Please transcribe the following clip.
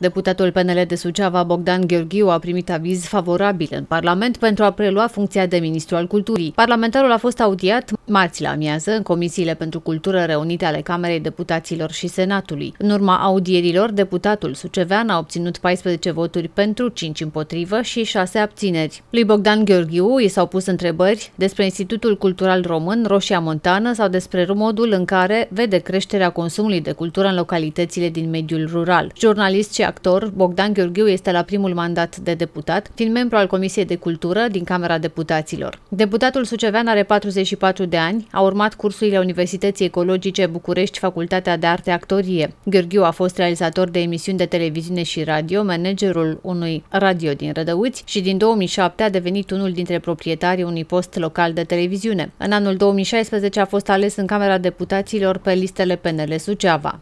Deputatul PNL de Suceava, Bogdan Gheorghiu, a primit aviz favorabil în Parlament pentru a prelua funcția de ministru al culturii. Parlamentarul a fost audiat Marți la amiază, în comisiile pentru cultură reunite ale Camerei Deputaților și Senatului. În urma audierilor, deputatul Sucevean a obținut 14 voturi pentru, 5 împotrivă și 6 abțineri. Lui Bogdan Gheorghiu i s-au pus întrebări despre Institutul Cultural Român, Roșia Montană sau despre modul în care vede creșterea consumului de cultură în localitățile din mediul rural. Jurnalist și actor, Bogdan Gheorghiu este la primul mandat de deputat, fiind membru al Comisiei de Cultură din Camera Deputaților. Deputatul Sucevean are 44 de ani, a urmat cursurile Universității Ecologice București, Facultatea de Arte Actorie. Gheorghiu a fost realizator de emisiuni de televiziune și radio, managerul unui radio din Rădăuți și din 2007 a devenit unul dintre proprietarii unui post local de televiziune. În anul 2016 a fost ales în Camera Deputaților pe listele PNL Suceava.